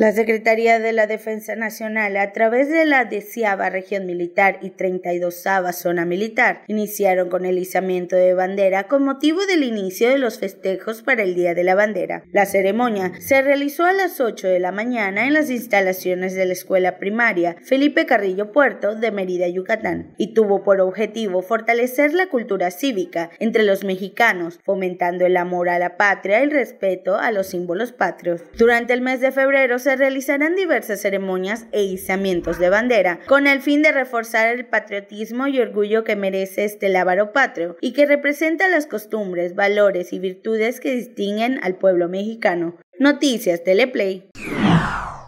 La Secretaría de la Defensa Nacional, a través de la deseaba región militar y 32 zona militar, iniciaron con el izamiento de bandera con motivo del inicio de los festejos para el Día de la Bandera. La ceremonia se realizó a las 8 de la mañana en las instalaciones de la Escuela Primaria Felipe Carrillo Puerto de Merida, Yucatán, y tuvo por objetivo fortalecer la cultura cívica entre los mexicanos, fomentando el amor a la patria y el respeto a los símbolos patrios. Durante el mes de febrero se se realizarán diversas ceremonias e izamientos de bandera, con el fin de reforzar el patriotismo y orgullo que merece este lábaro patrio y que representa las costumbres, valores y virtudes que distinguen al pueblo mexicano. Noticias Teleplay.